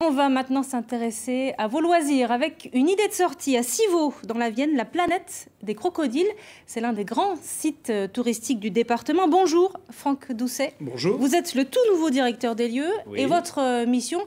On va maintenant s'intéresser à vos loisirs avec une idée de sortie à Civaux, dans la Vienne, la planète des crocodiles. C'est l'un des grands sites euh, touristiques du département. Bonjour Franck Doucet. Bonjour. Vous êtes le tout nouveau directeur des lieux et votre euh, mission,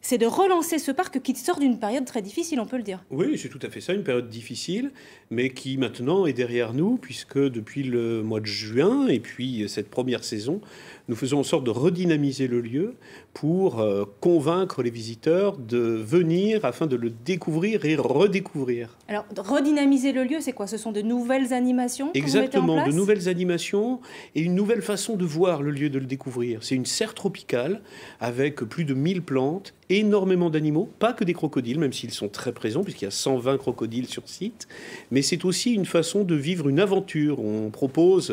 c'est de relancer ce parc qui sort d'une période très difficile, on peut le dire. Oui, c'est tout à fait ça, une période difficile, mais qui maintenant est derrière nous, puisque depuis le mois de juin et puis cette première saison, nous faisons en sorte de redynamiser le lieu pour euh, convaincre les visiteurs de venir afin de le découvrir et redécouvrir. Alors, redynamiser le lieu, c'est quoi Ce sont de nouvelles animations Exactement, de nouvelles animations et une nouvelle façon de voir le lieu, de le découvrir. C'est une serre tropicale avec plus de 1000 plantes énormément d'animaux, pas que des crocodiles, même s'ils sont très présents, puisqu'il y a 120 crocodiles sur site, mais c'est aussi une façon de vivre une aventure. On propose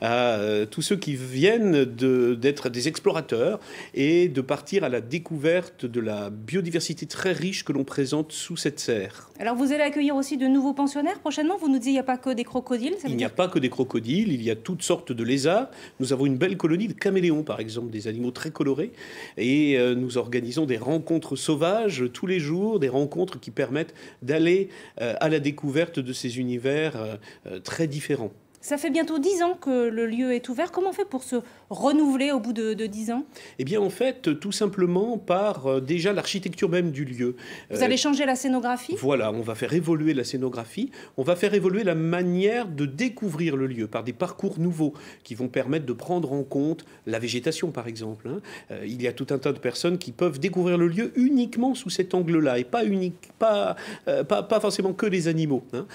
à euh, tous ceux qui viennent d'être des explorateurs et de partir à la découverte de la biodiversité très riche que l'on présente sous cette serre. Alors vous allez accueillir aussi de nouveaux pensionnaires prochainement Vous nous dites il n'y a pas que des crocodiles Il n'y a pas que des crocodiles, il y a toutes sortes de lézards. Nous avons une belle colonie de caméléons, par exemple, des animaux très colorés, et euh, nous organisons des rencontres rencontres sauvages tous les jours, des rencontres qui permettent d'aller euh, à la découverte de ces univers euh, euh, très différents. Ça fait bientôt dix ans que le lieu est ouvert. Comment on fait pour se renouveler au bout de dix ans Eh bien, en fait, tout simplement par euh, déjà l'architecture même du lieu. Vous allez euh, changer la scénographie Voilà, on va faire évoluer la scénographie. On va faire évoluer la manière de découvrir le lieu par des parcours nouveaux qui vont permettre de prendre en compte la végétation, par exemple. Hein. Euh, il y a tout un tas de personnes qui peuvent découvrir le lieu uniquement sous cet angle-là et pas, unique, pas, pas, pas, forcément que les animaux. Hein.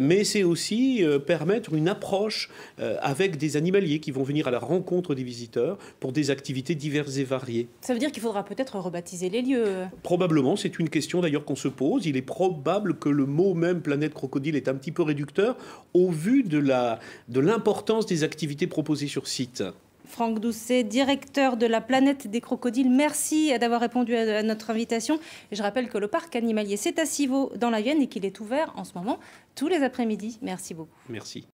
mais c'est aussi permettre une proche euh, avec des animaliers qui vont venir à la rencontre des visiteurs pour des activités diverses et variées. Ça veut dire qu'il faudra peut-être rebaptiser les lieux Probablement, c'est une question d'ailleurs qu'on se pose. Il est probable que le mot même planète crocodile est un petit peu réducteur au vu de l'importance de des activités proposées sur site. Franck Doucet, directeur de la planète des crocodiles. Merci d'avoir répondu à notre invitation. Je rappelle que le parc animalier, c'est à Civaux, dans la Vienne, et qu'il est ouvert en ce moment tous les après-midi. Merci beaucoup. Merci.